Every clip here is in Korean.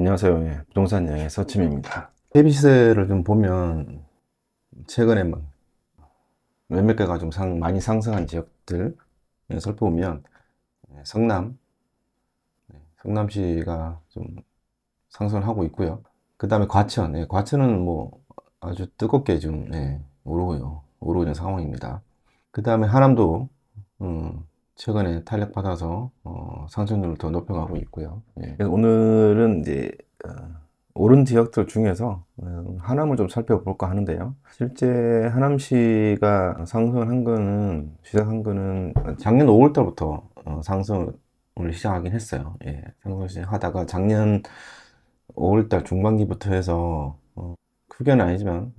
안녕하세요. 예, 부동산 여행 서침입니다. 대비 시세를 좀 보면 최근에 막 몇몇 개가 좀 상, 많이 상승한 지역들 살펴보면 예, 성남, 예, 성남시가 좀 상승을 하고 있고요. 그 다음에 과천, 예, 과천은 뭐 아주 뜨겁게 좀 예, 오르고요. 오르고 있는 상황입니다. 그 다음에 하남도 음, 최근에 탄력 받아서 어, 상승률을 더 높여가고 있고요. 예. 오늘은 이제 어, 오른 지역들 중에서 음, 하남을 좀 살펴볼까 하는데요. 실제 하남시가 상승한 거는 시작한 거는 작년 5월달부터 어, 상승을 시작하긴 했어요. 예. 상승 시작하다가 작년 5월달 중반기부터 해서 어, 크게는 아니지만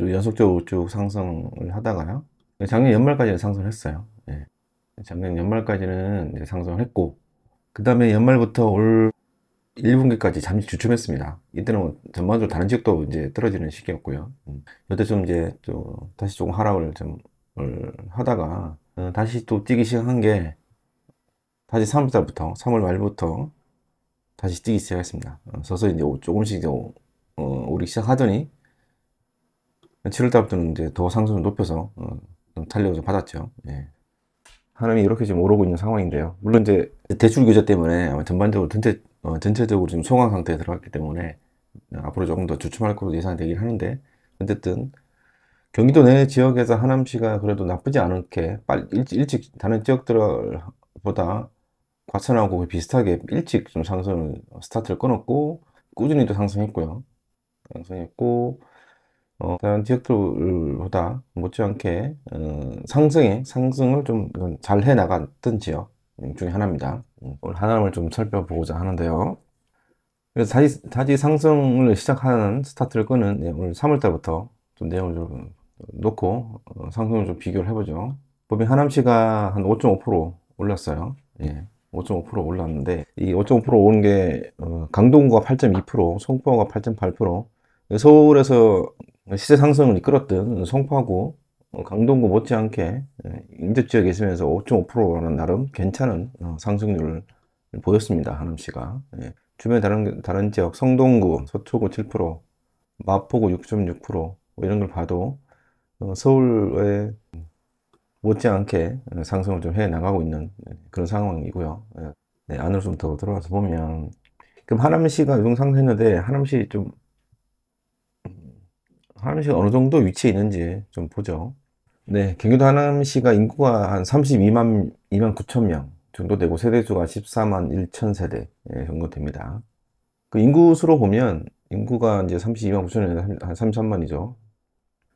연속적으로 쭉 상승을 하다가요. 작년 연말까지 상승을 했어요. 예. 작년 연말까지는 상승을 했고 그 다음에 연말부터 올 1분기까지 잠시 주춤했습니다. 이때는 전반적으로 다른 지역도 이제 떨어지는 시기였고요. 이때 음. 좀 이제 또 다시 조금 하락을 좀 하다가 어, 다시 또 뛰기 시작한 게 다시 3월달부터 3월 말부터 다시 뛰기 시작했습니다. 어, 서서히 이제 조금씩 이제 어, 오르기 시작하더니 7월달부터는 이제 더 상승을 높여서 좀 탄력을 좀 받았죠. 예. 사람이 이렇게 지금 오르고 있는 상황인데요. 물론 이제 대출 규제 때문에 전반적으로 전체 어, 전체적으로 지금 소강 상태에 들어갔기 때문에 어, 앞으로 조금 더 주춤할 것으로 예상되긴 하는데 어쨌든 경기도 내 지역에서 하남시가 그래도 나쁘지 않게 빨리 일찍, 일찍 다른 지역들보다 과천하고 비슷하게 일찍 좀 상승을 어, 스타트를 끊었고 꾸준히 도 상승했고요. 상승했고 어, 다른 지역들보다 못지않게 어, 상승에 상승을 좀 잘 해나갔던 지역 음, 중에 하나입니다. 음, 오늘 하나를 좀 살펴보고자 하는데요. 그래서 다시, 다시 상승을 시작하는 스타트를 끄는 네, 오늘 3월달부터 좀 내용을 좀 놓고 어, 상승을 좀 비교를 해보죠. 법인 하남시가 한 5.5% 올랐어요. 예. 5.5% 올랐는데 이 5.5% 오른 게 어, 강동구가 8.2%, 송파구가 8.8%, 서울에서 시세 상승을 이끌었던 송파구 강동구 못지않게 예, 인접지역에 있으면서 5.5%라는 나름 괜찮은 어, 상승률을 보였습니다. 하남시가. 예, 주변 다른, 다른 지역 성동구, 서초구 7%, 마포구 6.6% 뭐 이런 걸 봐도 어, 서울에 못지않게 어, 상승을 좀 해 나가고 있는 예, 그런 상황이고요. 네, 안으로 좀 더 들어가서 보면 그럼 하남시가 요즘 상승했는데 하남시 좀 하남시 어느 정도 위치에 있는지 좀 보죠. 네, 경기도 하남시가 인구가 한 32만 2만 9천 명 정도 되고 세대수가 14만 1천 세대 예, 정도 됩니다. 그 인구 수로 보면 인구가 이제 32만 9천 명에서 한 33만이죠.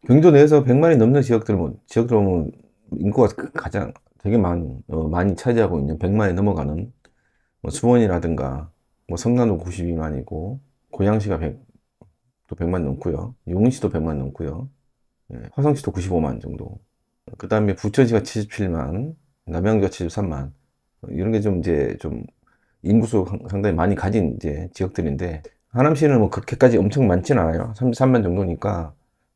경기도 내에서 100만이 넘는 지역들 뭐 지역들 보면 인구가 그 가장 되게 많이, 어, 많이 차지하고 있는 100만이 넘어가는 뭐 수원이라든가 뭐 성남도 92만이고 고양시가 100, 또 100만 넘고요. 용인시도 100만 넘고요. 예, 화성시도 95만 정도. 그 다음에 부천시가 77만, 남양주가 73만. 이런 게 좀 이제 좀 인구수 상당히 많이 가진 이제 지역들인데, 하남시는 뭐 그렇게까지 엄청 많진 않아요. 33만 정도니까.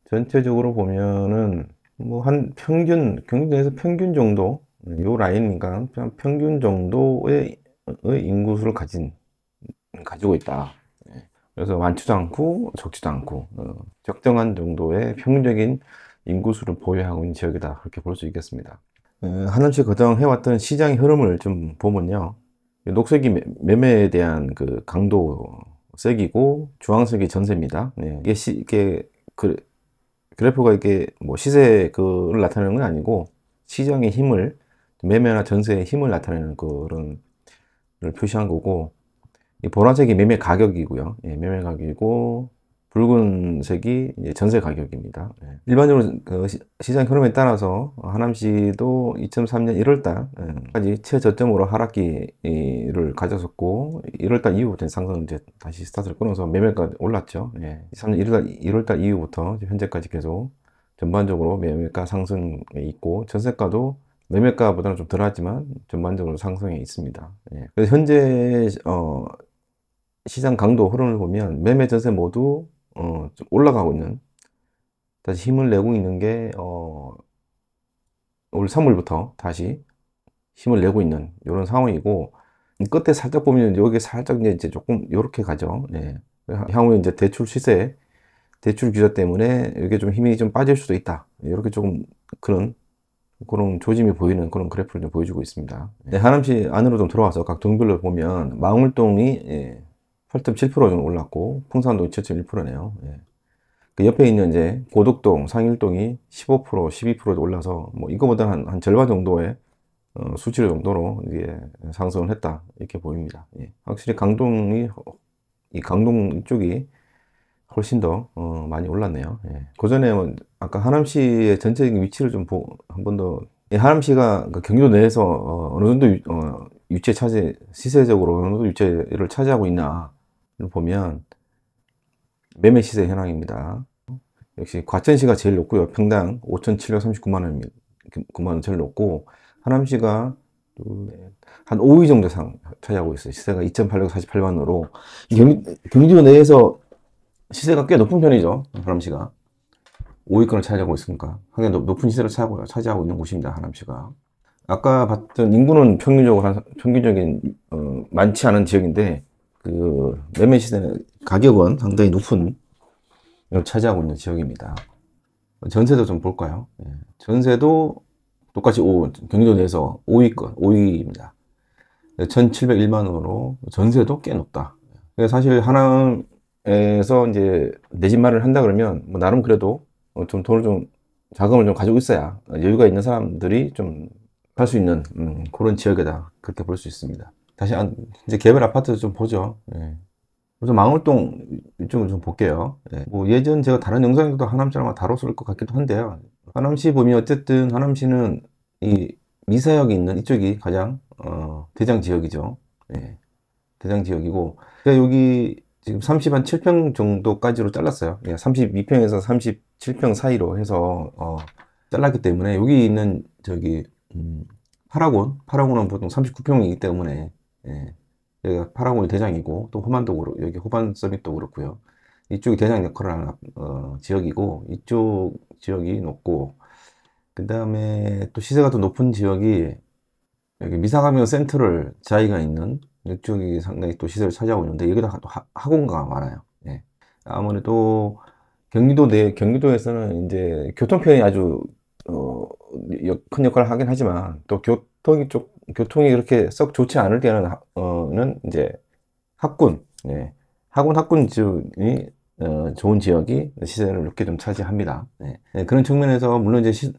전체적으로 보면은 뭐 한 평균, 경기도에서 평균 정도, 요 라인이니까 평균 정도의 인구수를 가진, 가지고 있다. 그래서 많지도 않고 적지도 않고 어, 적정한 정도의 평균적인 인구수를 보유하고 있는 지역이다 그렇게 볼 수 있겠습니다. 어, 한남시 그동 해왔던 시장의 흐름을 좀 보면요. 녹색이 매매에 대한 그 강도 색이고 주황색이 전세입니다. 네. 이게 시, 이게 그 그래프가 이게 뭐 시세 를 나타내는 건 아니고 시장의 힘을 매매나 전세의 힘을 나타내는 그런 표시한 거고 보라색이 매매 가격이고요. 예, 매매 가격이고 붉은색이 전세 가격입니다. 예. 일반적으로 그 시장 흐름에 따라서 하남시도 2003년 1월달까지 최저점으로 하락기를 가졌었고 1월달 이후부터 상승 이제 다시 스타트를 끊어서 매매가 올랐죠. 예. 3년 1월달, 1월달 이후부터 현재까지 계속 전반적으로 매매가 상승에 있고 전세가도 매매가보다는 좀 덜하지만 전반적으로 상승에 있습니다. 예. 그래서 현재 어, 시장 강도 흐름을 보면 매매 전세 모두 어, 좀 올라가고 있는 다시 힘을 내고 있는 게 어, 올 3월부터 다시 힘을 내고 있는 이런 상황이고 끝에 살짝 보면 여기 살짝 이제 조금 이렇게 가죠. 예. 네. 향후 이제 대출 시세, 대출 규제 때문에 이게 좀 힘이 좀 빠질 수도 있다. 이렇게 조금 그런 그런 조짐이 보이는 그런 그래프를 좀 보여주고 있습니다. 네, 하남시 안으로 좀 들어와서 각 동별로 보면 망울동이 예, 8.7% 정도 올랐고 풍산도 2.1%네요. 예. 그 옆에 있는 이제 고덕동, 상일동이 15% 12%도 올라서 뭐 이거보다 한, 한 절반 정도의 어, 수치료 정도로 이게 상승을 했다 이렇게 보입니다. 예. 확실히 강동이 이 강동 쪽이 훨씬 더 어, 많이 올랐네요. 예. 그 전에 뭐 아까 하남시의 전체적인 위치를 좀한 번더 예, 하남시가 그 경기도 내에서 어, 느 정도 유, 어, 유체 차지 시세적으로 어느 정도 유체를 차지하고 있나 보면 매매 시세 현황입니다. 역시 과천시가 제일 높고요. 평당 5,739만 원, 9만 원 제일 높고 하남시가 한 5위 정도 상 차지하고 있어요. 시세가 2,848만으로 원 경기, 경기도 내에서 시세가 꽤 높은 편이죠. 하남시가 5위권을 차지하고 있으니까 상당히 높은 시세를 차지하고, 차지하고 있는 곳입니다. 하남시가 아까 봤던 인구는 평균적으로 한, 평균적인 어, 많지 않은 지역인데 그 매매 시세는 가격은 상당히 높은 걸 차지하고 있는 지역입니다. 전세도 좀 볼까요? 예. 전세도 똑같이 5, 경기도 내에서 5위권, 5위입니다. 1,701만 원으로 전세도 꽤 높다. 사실 하나에서 이제 내집 마련을 한다 그러면 뭐 나름 그래도 좀 돈을 좀 자금을 좀 가지고 있어야 여유가 있는 사람들이 좀 할 수 있는 음, 그런 지역이다 그렇게 볼 수 있습니다. 다시 안, 이제 개별 아파트 좀 보죠. 예. 우선 망월동 이쪽을 좀 볼게요. 예. 뭐 예전 제가 다른 영상에서도 하남시를 다뤘을 것 같기도 한데요. 하남시 보면 어쨌든 하남시는 이 미사역이 있는 이쪽이 가장 어, 대장 지역이죠. 예. 대장 지역이고 제가 여기 지금 3 0 7평 정도까지로 잘랐어요. 32평에서 예, 37평 사이로 해서 어, 잘랐기 때문에 여기 있는 저기 음, 파라곤, 파라곤은 보통 39평이기 때문에 예. 여기가 파라곤이 대장이고 또 호반도 그렇고, 여기 호반 서밋도 그렇고요. 이쪽이 대장 역할을 하는 어, 지역이고 이쪽 지역이 높고 그 다음에 또 시세가 더 높은 지역이 여기 미사가면 센트럴 자이가 있는 이쪽이 상당히 또 시세를 차지하고 있는데 여기다 또 하, 학원가가 많아요. 예. 아무래도 경기도 내 경기도에서는 이제 교통 편이 아주 어, 큰 역할을 하긴 하지만 또 교통이 쪽 교통이 그렇게 썩 좋지 않을 때는 어는 이제 학군, 예. 학군 학군지이 어, 좋은 지역이 시세를 높게 좀 차지합니다. 예. 예, 그런 측면에서 물론 이제 시,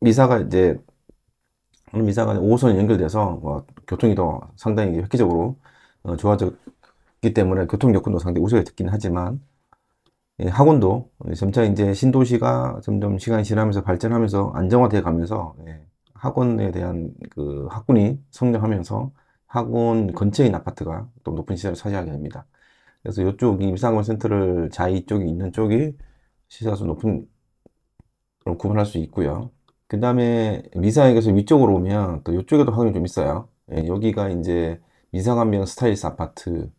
미사가 이제 미사가 5호선 연결돼서 뭐 교통이 더 상당히 획기적으로 어, 좋아졌기 때문에 교통 여건도 상당히 우수해듣긴 하지만 예, 학원도 예, 점차 이제 신도시가 점점 시간이 지나면서 발전하면서 안정화돼 가면서 예, 학원에 대한 그 학군이 성장하면서 학원 근처인 아파트가 또 높은 시세를 차지하게 됩니다. 그래서 이쪽 임상학원 센터를 자이 쪽이 있는 쪽이 시세가 좀 높은 그 구분할 수 있고요. 그 다음에 미상역에서 위쪽으로 오면 또 이쪽에도 학원이 좀 있어요. 예, 여기가 이제 미상강변 스타일스 아파트,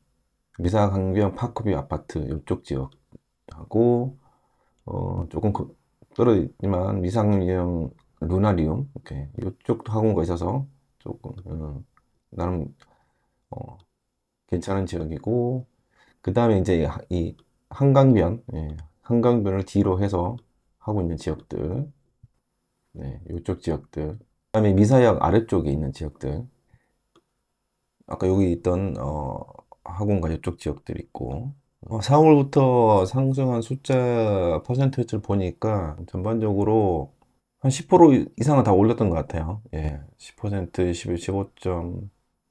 미상강변 파크뷰 아파트 이쪽 지역하고 어, 조금 그, 떨어지지만 미상강 루나리움 이렇게 이쪽 학원가 있어서 조금 음, 나름 어, 괜찮은 지역이고 그 다음에 이제 이 한강변 예, 한강변을 뒤로 해서 하고 있는 지역들 네, 이쪽 지역들 그 다음에 미사역 아래쪽에 있는 지역들 아까 여기 있던 어, 학원가 이쪽 지역들 있고 4월부터 어, 상승한 숫자 퍼센트를 보니까 전반적으로 한10% 이상은 다 올렸던 것 같아요. 예. 10%, 11, 1 5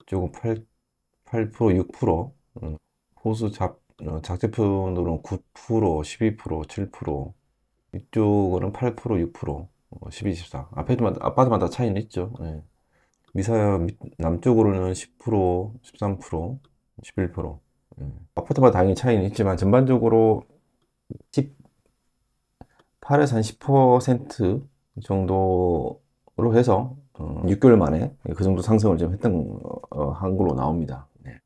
조금 8, 8%, 6%. 음. 호수 잡, 어, 작제품으로는 9%, 12%, 7%. 이쪽으로는 8%, 6%, 12, 14. 앞에도, 아빠도마다 차이는 있죠. 예. 미사여 남쪽으로는 10%, 13%, 11%. 예. 아파트마다 당연히 차이는 있지만 전반적으로 10, 8에서 한10% 정도로 해서 6개월 어, 만에 그 정도 상승을 좀 했던 어, 한 걸로 나옵니다. 네.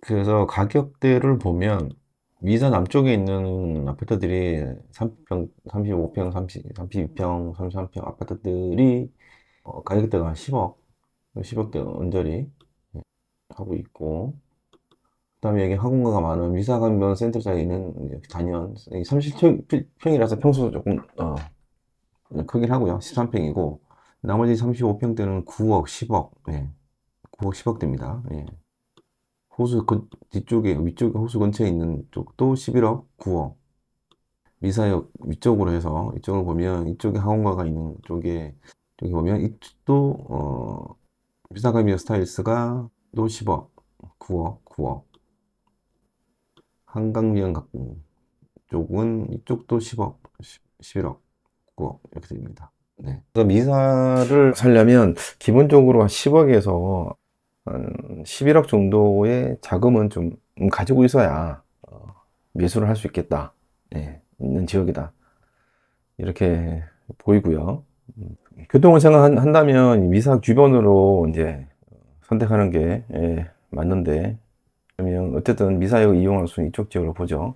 그래서 가격대를 보면 미사 남쪽에 있는 아파트들이 3평 35평, 30, 32평, 33평 아파트들이 어, 가격대가 10억, 10억대 언저리 네, 하고 있고 그 다음에 여기 학원가가 많은 미사강변 센터 장자있는 단연 37평이라서 평수 조금 어, 네, 크긴 하고요. 13평이고 나머지 35평대는 9억 10억 예. 9억 10억 됩니다. 예. 호수 그 뒤쪽에 위쪽 에 호수 근처에 있는 쪽도 11억 9억 미사역 위쪽으로 해서 이쪽을 보면 이쪽에 항원가가 있는 쪽에 여기 보면 이쪽도 어 미사가미어 스타일스가 또 10억 9억 9억 한강미연 각국 음, 쪽은 이쪽도 10억 11억 같고 이렇게 됩니다. 네. 그래서 미사를 하려면 기본적으로 한 10억에서 한 11억 정도의 자금은 좀 가지고 있어야 미술을 어, 할수 있겠다. 네. 있는 지역이다. 이렇게 보이고요. 음, 교통을 생각한다면 미사 주변으로 이제 선택하는 게 예, 맞는데 그러면 어쨌든 미사역 이용할 수는 있 이쪽 지역으로 보죠.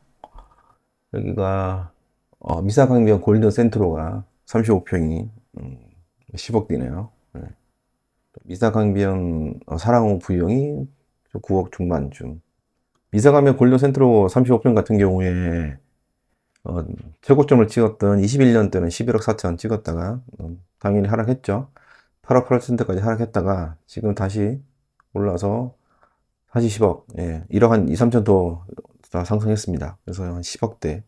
여기가 어, 미사강변 골든 센트로가 35평이 음, 10억 뛰네요. 네. 미사강변 어, 사랑호 부영이 9억 중반쯤. 미사강변 골든 센트로 35평 같은 경우에 어, 최고점을 찍었던 21년 때는 11억 4천 찍었다가 음, 당연히 하락했죠. 8%까지 하락했다가 지금 다시 올라서 40, 10억, 예, 1억 한 2, 3천 더 상승했습니다. 그래서 한 10억대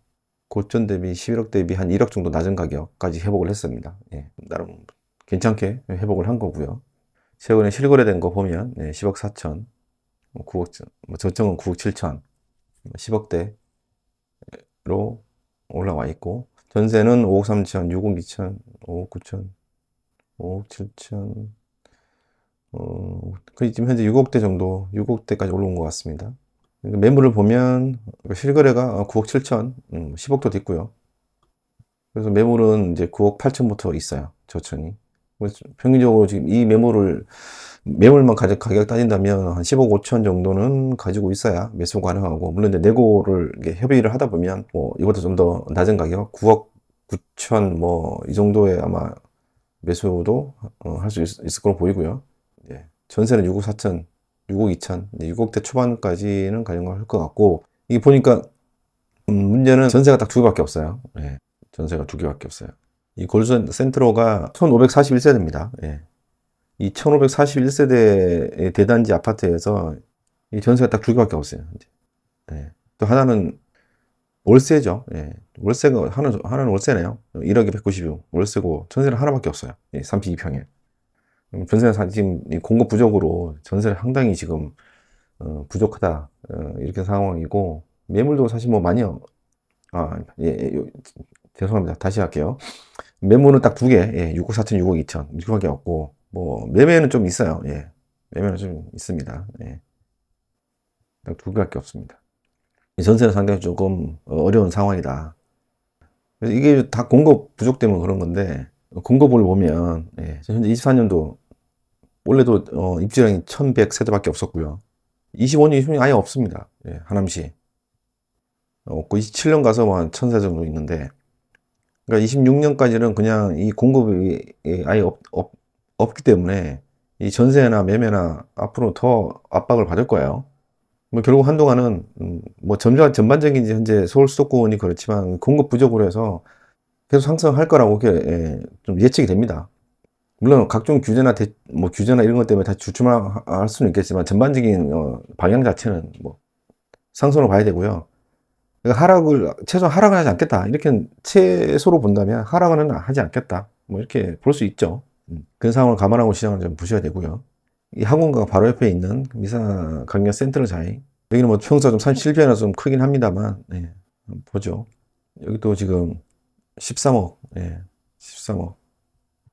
고점 대비 11억 대비 한 1억 정도 낮은 가격까지 회복을 했습니다. 예, 나름 괜찮게 회복을 한 거고요. 최근에 실거래된 거 보면 예, 10억 4천, 9억, 뭐 저점은 9억 7천, 10억대로 뭐 올라와 있고 전세는 5억 3천, 6억 2천, 5억 9천, 5억 7천, 어, 지금 현재 6억대 정도, 6억대까지 올라온 것 같습니다. 매물을 보면 그 실거래가 9억 어, 7천, 10억도 음, 됐고요. 그래서 매물은 이제 9억 8천부터 있어요. 저천이. 평균적으로 지금 이 매물을 매물만 가격, 가격 따진다면 한 10억 5천 정도는 가지고 있어야 매수 가능하고 물론 이제 내고를 협의를 하다 보면 뭐 이것도 좀 더 낮은 가격 9억 9천 뭐 이 정도에 아마 매수도 어, 할수 있을, 있을 걸로 보이고요. 예. 전세는 6억 4천 6억 2천, 6억대 초반까지는 가능할 것 같고 이게 보니까 음, 문제는 전세가 딱 두 개밖에 없어요. 예, 전세가 두 개밖에 없어요. 이 골든 센트로가 1541세대입니다. 예. 이 1541세대 의 대단지 아파트에서 이 전세가 딱 두 개밖에 없어요. 예. 또 하나는 월세죠. 예. 월세가 하나, 하나는 월세네요. 1억에 196 0 월세고 전세는 하나밖에 없어요. 예, 32평에. 전세 음, 사 지금 공급 부족으로 전세를 상당히 지금 어, 부족하다 어, 이렇게 상황이고 매물도 사실 뭐 많이 어, 아 예, 예 죄송합니다 다시 할게요 매물은 딱 두개 예, 6억 4천 6억 2천 6억이 없고 뭐 매매는 좀 있어요 예 매매는 좀 있습니다 예. 딱 두 개밖에 없습니다 전세는 상당히 조금 어, 어려운 상황이다 이게 다 공급 부족 때문에 그런 건데 공급을 보면 예, 현재 24년도 원래도 어, 입지량이 1100세대밖에 없었고요. 25년, 26년 아예 없습니다. 예, 하남시. 어, 없고 27년 가서 뭐 한 1000세 정도 있는데 그러니까 26년까지는 그냥 이 공급이 예, 아예 없, 없, 없기 때문에 이 전세나 매매나 앞으로 더 압박을 받을 거예요. 뭐 결국 한동안은 음, 뭐 점점 전반적인 현재 서울 수도권이 그렇지만 공급 부족으로 해서 계속 상승할 거라고 예, 좀 예측이 됩니다. 물론 각종 규제나 대, 뭐 규제나 이런 것 때문에 다 주춤할 수는 있겠지만 전반적인 어, 방향 자체는 뭐상승을 봐야 되고요. 그러니까 하락을 최소하락을 하지 않겠다 이렇게 최소로 본다면 하락은 하지 않겠다 뭐 이렇게 볼 수 있죠. 그 상황을 감안하고 시장을 좀 보셔야 되고요. 이 항공과 바로 옆에 있는 미사 강력 센트럴 자이 여기는 뭐 평소 좀 37배나 좀 크긴 합니다만 예, 보죠. 여기도 지금 13억 예, 13억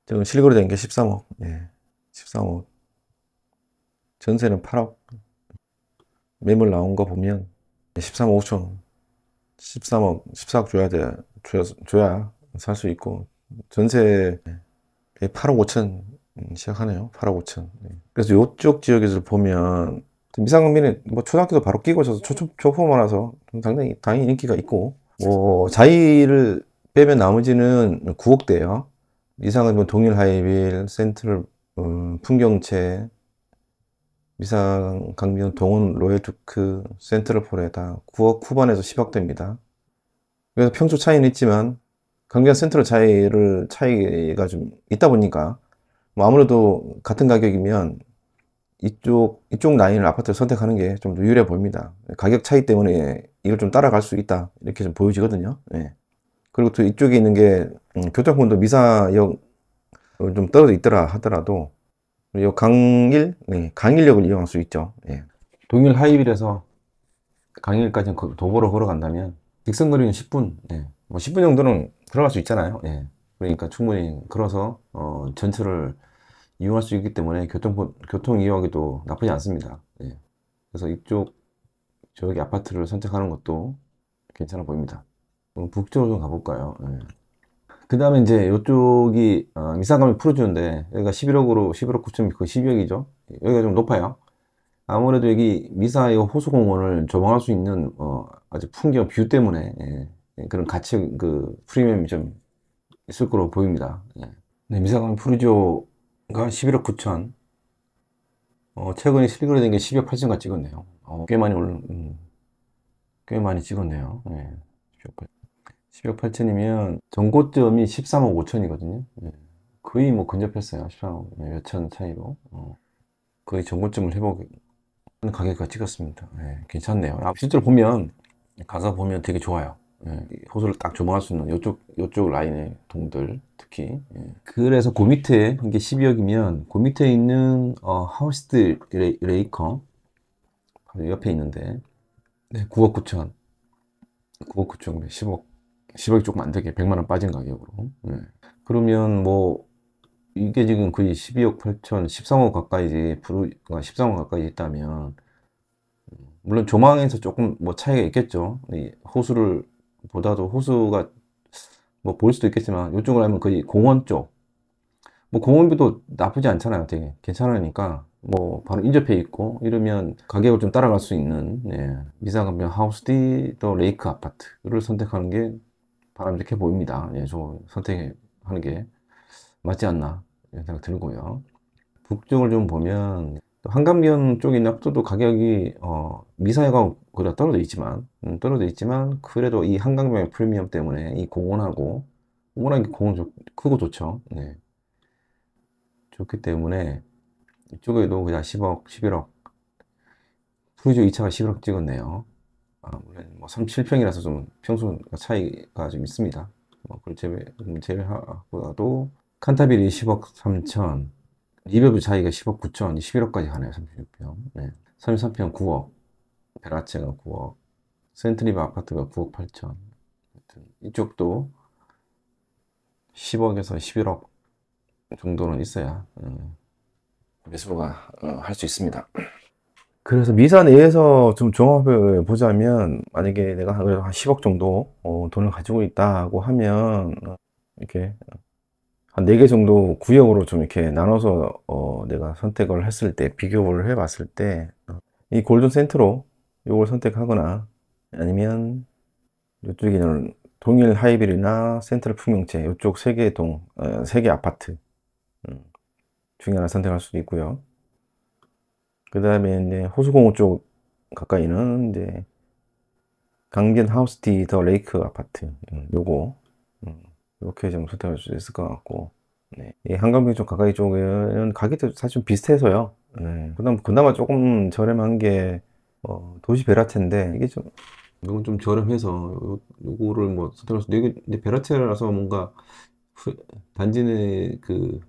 지금 실거래 된게 13억. 예. 13억. 전세는 8억. 매물 나온 거 보면 13억 5천. 13억, 14억 줘야 돼. 줘야, 줘야 살 수 있고. 전세 8억 예, 5천 시작하네요. 8억 5천. 예. 그래서 요쪽 지역에서 보면 미상민은 뭐 초등학교도 바로 끼고 있어서 초초 초포만라서 당연히 당연히 인기가 있고 뭐자의를 빼면 나머지는 9억대예요. 이상은 뭐 동일 하이빌, 센트럴 음, 풍경채, 미상 강변 동원 로얄두크 센트럴 포레다 9억 후반에서 10억 됩니다 그래서 평초 차이는 있지만 강변 센트럴 차이를 차이가 좀 있다 보니까 뭐 아무래도 같은 가격이면 이쪽 이쪽 라인을 아파트를 선택하는 게 좀 유리해 보입니다. 가격 차이 때문에 이걸 좀 따라갈 수 있다 이렇게 좀 보여지거든요. 네. 그리고 또 이쪽에 있는 게 음, 교통분도 미사역 좀 떨어져 있더라 하더라도 이 강일 네, 강일역을 이용할 수 있죠. 예. 동일 하이빌에서 강일까지 도보로 걸어간다면 직선 거리는 10분, 예. 뭐 10분 정도는 들어갈 수 있잖아요. 예. 그러니까 충분히 걸어서 어, 전철을 이용할 수 있기 때문에 교통 교통 이용하기도 나쁘지 않습니다. 예. 그래서 이쪽 저기 아파트를 선택하는 것도 괜찮아 보입니다. 어, 북쪽으로 좀 가볼까요? 네. 예. 그 다음에 이제 이쪽이 어, 미사감을 풀어주는데 여기가 11억으로 11억 9천 거의 12억이죠. 여기가 좀 높아요. 아무래도 여기 미사 이 호수공원을 조망할 수 있는 어, 아주 풍경 뷰 때문에 예, 예. 그런 가치 그 프리미엄이 좀 있을 거로 보입니다. 예. 네, 미사강 푸르지오가 11억 9천. 어, 최근에 실거래 된게 12억 8천가 찍었네요. 어, 꽤 많이 올른, 음, 많이 찍었네요. 예. 12억 8천이면 정고점이 13억 5천이거든요. 예. 거의 뭐 근접했어요. 13억 몇천 차이로. 어. 거의 정고점을 회복하는 가격과 찍었습니다. 예. 괜찮네요. 아, 실제로 보면 가서 보면 되게 좋아요. 예. 호수를 딱 조망할 수 있는 이쪽 요쪽 라인의 동들 특히 예. 그래서 그 밑에 이게 12억이면 그 밑에 있는 어, 하우스드 레이, 커 옆에 있는데 네, 9억 9천 9억 9천 10억 10억이 조금 안 되게 100만 원 빠진 가격으로. 네. 그러면 뭐 이게 지금 거의 12억 8천, 13억 가까이 불 13억 가까이 있다면 물론 조망에서 조금 뭐 차이가 있겠죠. 호수를 보다도 호수가 뭐 볼 수도 있겠지만 이쪽을 하면 거의 공원 쪽. 뭐 공원비도 나쁘지 않잖아요. 되게 괜찮으니까 뭐 바로 인접해 있고 이러면 가격을 좀 따라갈 수 있는 예. 미사강변 하우스디 더 레이크 아파트를 선택하는 게 바람 이렇게 보입니다. 예, 저 선택하는 게 맞지 않나 이런 생각 들고요. 북쪽을 좀 보면 한강변 쪽이나 합도도 가격이 어, 미사여가 그래 떨어져 있지만 음, 떨어져 있지만 그래도 이 한강변의 프리미엄 때문에 이 공원하고 워낙 공원 좋, 크고 좋죠. 네. 좋기 때문에 이쪽에도 그냥 10억, 11억 프리조 2차가 11억 찍었네요. 아, 물론 뭐 37평이라서 좀 평수 차이가 좀 있습니다. 뭐 그걸 제외, 음, 제외하고도 칸타빌이 10억 3천, 리베브 차이가 10억 9천, 11억까지 가네요. 36평. 네. 33평 9억, 베라체가 9억, 센트리바 아파트가 9억 8천. 이쪽도 10억에서 11억 정도는 있어야 음, 매수가 어, 할 수 있습니다. 그래서 미사 내에서 좀 종합해 보자면 만약에 내가 한 10억 정도 어, 돈을 가지고 있다고 하면 어, 이렇게 한 네 개 정도 구역으로 좀 이렇게 나눠서 어, 내가 선택을 했을 때 비교를 해 봤을 때이 어, 골든 센트로 이걸 선택하거나 아니면 이쪽에는 동일 하이빌이나 센트럴 풍경채 이쪽 세 개의 동, 어, 세개 아파트 음, 중요한 선택할 수도 있고요. 그 다음에 이제 호수공원 쪽 가까이는 이제 강변 하우스티 더 레이크 아파트 음, 요거 이렇게 음, 좀 선택할 수 있을 것 같고 네. 이 한강변 쪽 가까이 쪽은 가격도 사실 좀 비슷해서요 네. 그다음 그나마 조금 저렴한 게 어, 도시 베라테인데 이게 좀 이건 좀 저렴해서 요, 요거를 뭐 선택할 수있는데 베라테라서 뭔가 단지 내그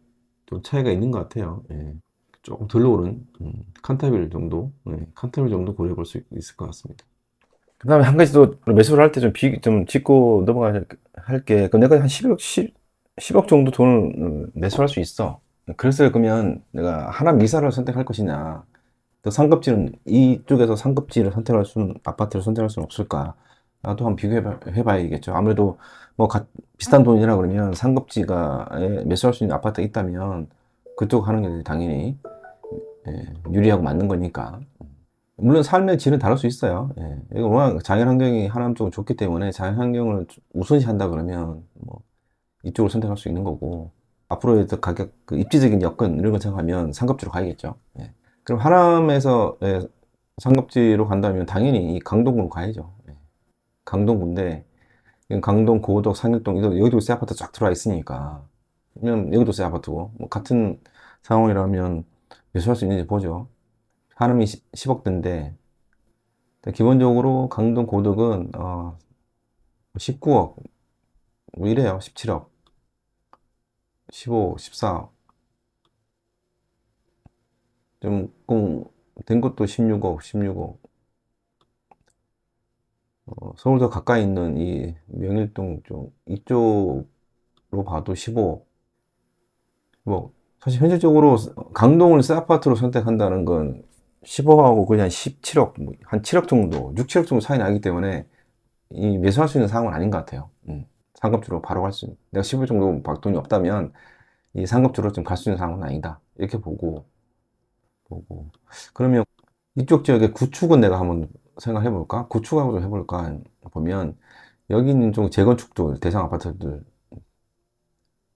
좀 차이가 있는 것 같아요 네. 조금 덜오는 음, 칸타빌 정도, 네, 칸타빌 정도 고려해 볼 수 있을 것 같습니다. 그 다음에 한 가지 또 매수를 할 때 좀 비, 좀짓고 넘어갈 게, 그럼 내가 한 10억, 10, 10억 정도 돈을 음, 매수할 수 있어. 그래서 그러면 내가 하남 미사를 선택할 것이냐, 또 상급지는 이쪽에서 상급지를 선택할 수는, 아파트를 선택할 수는 없을까. 나도 한번 비교해 봐야겠죠. 아무래도 뭐 가, 비슷한 돈이라 그러면 상급지가 매수할 수 있는 아파트가 있다면 그쪽 하는 게 당연히 예, 유리하고 맞는 거니까 물론 삶의 질은 다를 수 있어요. 예. 이거 워낙 자연 환경이 하남 쪽은 좋기 때문에 자연 환경을 우선시한다 그러면 뭐 이쪽을 선택할 수 있는 거고 앞으로의 가격 그 입지적인 여건 이런 걸 생각하면 상급지로 가야겠죠. 예. 그럼 하남에서 예, 상급지로 간다면 당연히 이 강동구로 가야죠. 예. 강동구인데 강동, 고덕, 상일동 여기도 새 아파트 쫙 들어와 있으니까 여기도세 아파트고 뭐 같은 상황이라면 매수할 수 있는지 보죠. 한음이 10, 억대인데 기본적으로 강동 고덕은 어, 19억 뭐 이래요. 17억 15, 14억 좀된 것도 16억, 16억 어, 서울 도 가까이 있는 이 명일동 쪽 이쪽으로 봐도 15억 뭐 사실 현실적으로 강동을 새 아파트로 선택한다는 건 15억하고 그냥 17억, 뭐 한 7억 정도, 6, 7억 정도 차이 나기 때문에 이 매수할 수 있는 상황은 아닌 것 같아요. 음. 상급주로 바로 갈 수 있는. 내가 15억 정도 막 돈이 없다면 이 상급주로 좀 갈 수 있는 상황은 아니다. 이렇게 보고 보고 그러면 이쪽 지역의 구축은 내가 한번 생각해 볼까? 구축하고 좀 해볼까 보면 여기 있는 좀재건축도 대상 아파트들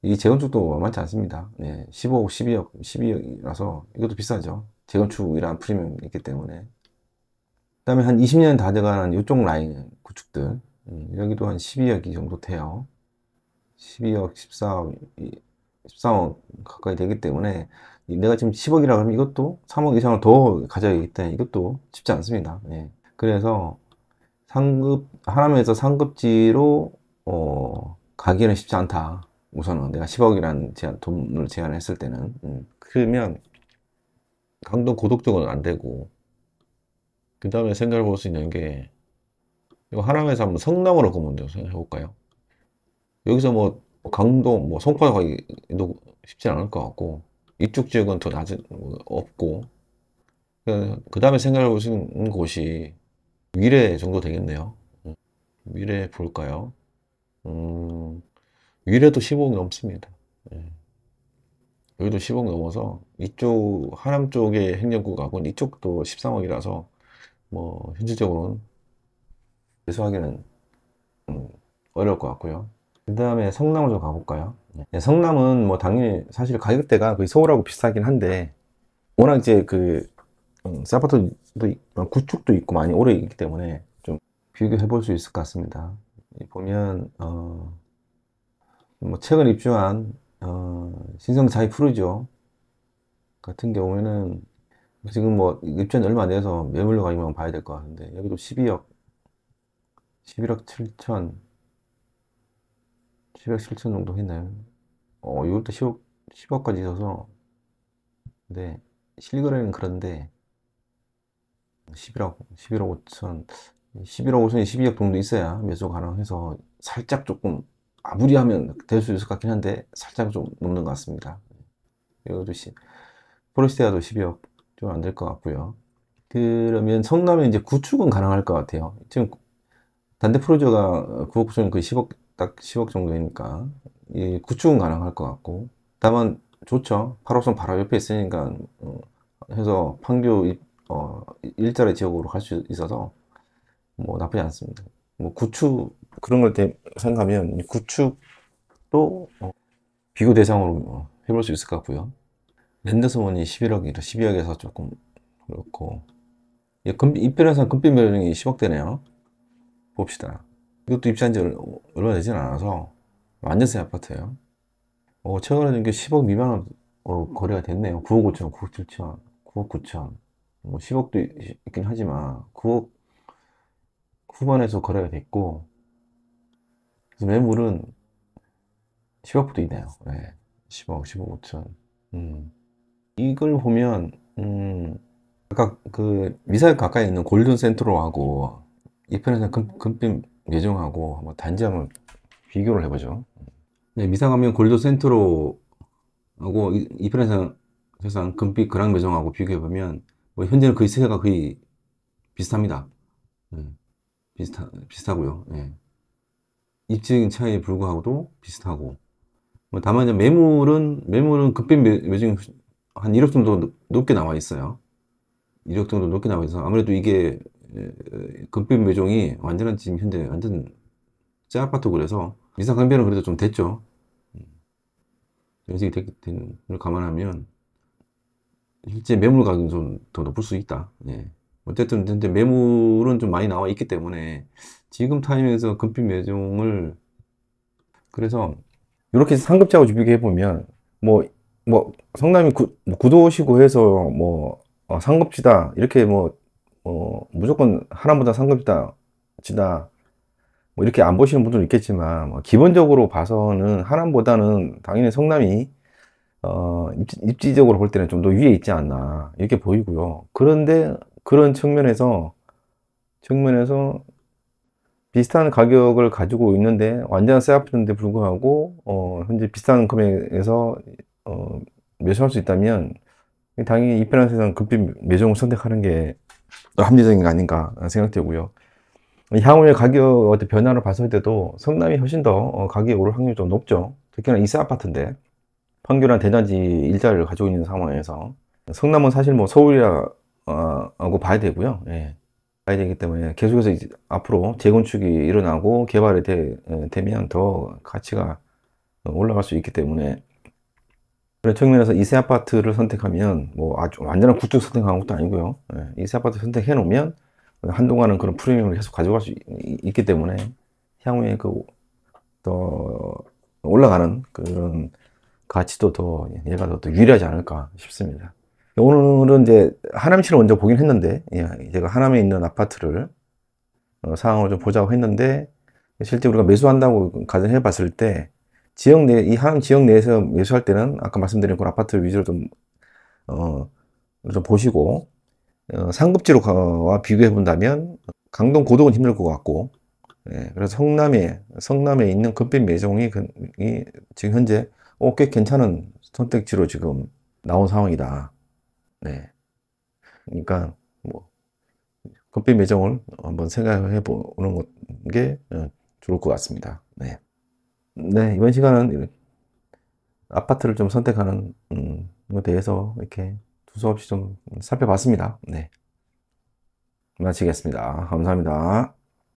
이 재건축도 만만치 않습니다. 예, 15억, 12억, 12억이라서 이것도 비싸죠. 재건축이란 프리미엄이 있기 때문에. 그 다음에 한 20년 다 돼가는 이쪽 라인 구축들. 음, 여기도 한 12억이 정도 돼요. 12억, 14억, 13억 가까이 되기 때문에 내가 지금 10억이라 그러면 이것도 3억 이상을 더 가져야기 때문에 이것도 쉽지 않습니다. 예. 그래서 상급, 하남에서 상급지로, 어, 가기는 쉽지 않다. 우선은 내가 10억이라는 제한, 돈을 제안했을 때는 음. 그러면 강도 고독적은안 되고 그 다음에 생각해 볼 수 있는 게 이거 하남에서 한번 성남으로 그 먼저 생각해 볼까요? 여기서 뭐 강동 뭐 송파 가기도 쉽지 않을 것 같고 이쪽 지역은 더 낮은 뭐 없고 그, 그 다음에 생각해 볼수 있는 곳이 미래 정도 되겠네요. 음, 미래 볼까요? 음, 위례도 15억 넘습니다. 예. 여기도 10억 넘어서 이쪽 하남 쪽의 행정구가고 이쪽도 13억이라서 뭐 현실적으로는 매수하기는 음, 어려울 것 같고요. 그 다음에 성남을 좀 가볼까요? 네, 성남은 뭐 당연히 사실 가격대가 거의 서울하고 비슷하긴 한데 워낙 이제 그 음, 아파트도 어, 구축도 있고 많이 오래 있기 때문에 좀 비교해 볼 수 있을 것 같습니다. 보면 어, 뭐 최근 입주한 어, 신성자이 프루죠 같은 경우에는 지금 뭐 입주한 얼마 안 돼서 매물로 가격만 봐야 될 것 같은데 여기도 12억 11억 7천 11억 7천 정도 했나요? 어이월도 10억 10억까지 있어서 근데 실거래는 그런데 11억 11억 5천 11억 5천이 12억 정도 있어야 매수 가능해서 살짝 조금 아무리 하면 될 수 있을 것 같긴 한데 살짝 좀 넘는 것 같습니다. 이것 시, 포레스티아도 12억 좀 안 될 것 같고요. 그러면 성남에 이제 구축은 가능할 것 같아요. 지금 단대 프로저가 9억 9천 그 10억 딱 10억 정도니까 이 구축은 가능할 것 같고 다만 좋죠. 8호선 바로 옆에 있으니까 어, 해서 판교 어, 일자리 지역으로 갈 수 있어서 뭐 나쁘지 않습니다. 뭐 구축 그런 걸 생각하면 구축도 어, 비교 대상으로 어, 해볼 수 있을 것 같고요. 랜드 소문이 11억이라 12억에서 조금 그렇고 예, 이편에서는 금빛 매이 10억대네요. 봅시다. 이것도 입지한 지 얼마 되진 않아서 완전세 아파트예요. 어, 최근에 이 10억 미만으로 거래가 됐네요. 9억 5천, 9억 7천, 9억 9천. 뭐 10억도 있긴 하지만 9억 후반에서 거래가 됐고 매물은 10억부터 이네요. 네. 10억, 15억 5천. 음. 이걸 보면, 음, 아까 그 미사일 가까이 있는 골든 센트로 하고, 이 편에서 금, 금빛 예정하고, 한번 단지 한번 비교를 해보죠. 네, 미사 가면 골든 센트로 하고, 이, 편에서 사상 금빛 그랑 매정하고 비교해보면, 뭐 현재는 그의 세가 거의 비슷합니다. 네. 비슷하, 비슷하고요. 네. 입증 차이에 불구하고도 비슷하고 뭐 다만 이제 매물은 매물은 급변 매증 한 1억 정도 높게 나와 있어요. 1억 정도 높게 나와 있어 아무래도 이게 급변 매종이 완전한 지금 현재 완전 새 아파트 그래서 미상 강변은 그래도 좀 됐죠. 연식이 음. 됐을 감안하면 실제 매물 가격은 좀 더 높을 수 있다. 예. 어쨌든 근데 매물은 좀 많이 나와 있기 때문에 지금 타임에서 금빛 매종을 그래서 이렇게 상급자고 하 비교해 보면 뭐뭐 뭐 성남이 구, 뭐 구도시고 해서 뭐 어, 상급지다 이렇게 뭐 어, 무조건 하나보다 상급지다 지다 뭐 이렇게 안 보시는 분들은 있겠지만 뭐 기본적으로 봐서는 하남보다는 당연히 성남이 어, 입지, 적으로볼 때는 좀 더 위에 있지 않나 이렇게 보이고요. 그런데 그런 측면에서 측면에서 비슷한 가격을 가지고 있는데 완전 셋업인데 불구하고 어, 현재 비싼 금액에서 어, 매수할 수 있다면 당연히 이 편한 세상 급히 매종을 선택하는 게 합리적인 거 아닌가 생각되고요. 향후의 가격 어떤 변화를 봤을 때도 성남이 훨씬 더 어, 가격이 오를 확률이 좀 높죠. 특히나 이세 아파트인데 평교한 대단지 일자를 가지고 있는 상황에서 성남은 사실 뭐 서울이라 어, 하고 봐야 되고요. 예. 봐야 되기 때문에 계속해서 이제 앞으로 재건축이 일어나고 개발이 되, 예, 되면 더 가치가 올라갈 수 있기 때문에 그런 측면에서 이세 아파트를 선택하면 뭐 아주 완전한 굿즈 선택한 것도 아니고요. 예. 이세 아파트 선택해 놓으면 한동안은 그런 프리미엄을 계속 가져갈 수 있기 때문에 향후에 그 더 올라가는 그런 가치도 더 예, 얘가 더 유리하지 않을까 싶습니다. 오늘은 이제 하남시를 먼저 보긴 했는데 예, 제가 하남에 있는 아파트를 어, 상황을 좀 보자고 했는데 실제 우리가 매수한다고 가정해 봤을 때 지역 내이 하남 지역 내에서 매수할 때는 아까 말씀드린 그 아파트 위주로 좀 어, 좀 보시고 어, 상급지로와 가 비교해 본다면 강동 고덕은 힘들 것 같고 예, 그래서 성남에 성남에 있는 금빛 매종이 그, 이, 지금 현재 어, 꽤 괜찮은 선택지로 지금 나온 상황이다. 네. 그러니까 뭐 커피 매장을 한번 생각해 보는 게 어, 좋을 것 같습니다. 네. 네, 이번 시간은 아파트를 좀 선택하는 음, 것에 대해서 이렇게 두서없이 좀 살펴봤습니다. 네. 마치겠습니다. 감사합니다.